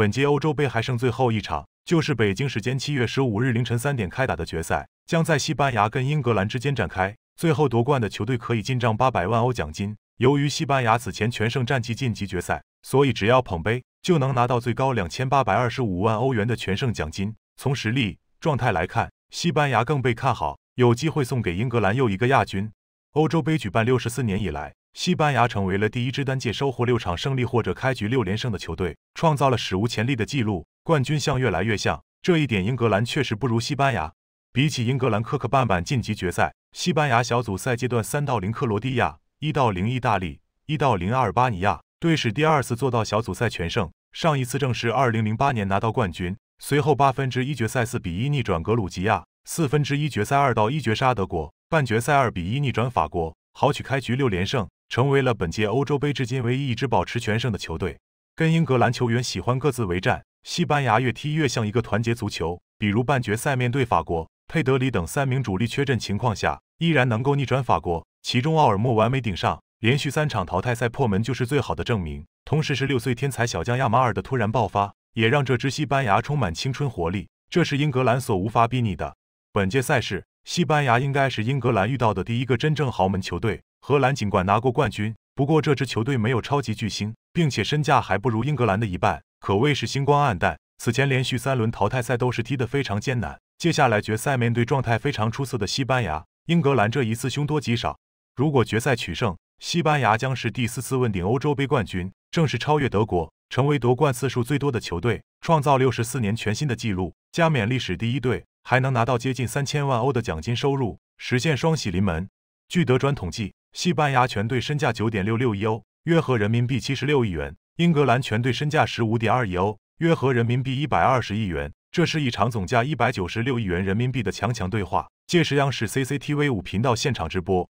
本届欧洲杯还剩最后一场，就是北京时间七月十五日凌晨三点开打的决赛，将在西班牙跟英格兰之间展开。最后夺冠的球队可以进账八百万欧奖金。由于西班牙此前全胜战绩晋级决赛，所以只要捧杯就能拿到最高两千八百二十五万欧元的全胜奖金。从实力状态来看，西班牙更被看好，有机会送给英格兰又一个亚军。欧洲杯举办六十四年以来。西班牙成为了第一支单届收获六场胜利或者开局六连胜的球队，创造了史无前例的纪录。冠军像越来越像，这一点英格兰确实不如西班牙。比起英格兰磕磕绊绊晋级决赛，西班牙小组赛阶段三到零克罗地亚，一到零意大利，一到零阿尔巴尼亚，队史第二次做到小组赛全胜，上一次正是二零零八年拿到冠军。随后八分之一决赛四比一逆转格鲁吉亚，四分之一决赛二到一绝杀德国，半决赛二比一逆转法国，豪取开局六连胜。成为了本届欧洲杯至今唯一一支保持全胜的球队。跟英格兰球员喜欢各自为战，西班牙越踢越像一个团结足球。比如半决赛面对法国，佩德里等三名主力缺阵情况下，依然能够逆转法国。其中奥尔莫完美顶上，连续三场淘汰赛破门就是最好的证明。同时，十六岁天才小将亚马尔的突然爆发，也让这支西班牙充满青春活力。这是英格兰所无法比拟的。本届赛事，西班牙应该是英格兰遇到的第一个真正豪门球队。荷兰尽管拿过冠军，不过这支球队没有超级巨星，并且身价还不如英格兰的一半，可谓是星光黯淡。此前连续三轮淘汰赛都是踢得非常艰难。接下来决赛面对状态非常出色的西班牙，英格兰这一次凶多吉少。如果决赛取胜，西班牙将是第四次问鼎欧洲杯冠军，正式超越德国，成为夺冠次数最多的球队，创造六十四年全新的纪录，加冕历史第一队，还能拿到接近三千万欧的奖金收入，实现双喜临门。据德转统计。西班牙全队身价九点六六亿欧，约合人民币七十六亿元；英格兰全队身价十五点二亿欧，约合人民币一百二十亿元。这是一场总价一百九十六亿元人民币的强强对话。届时，央视 CCTV 五频道现场直播。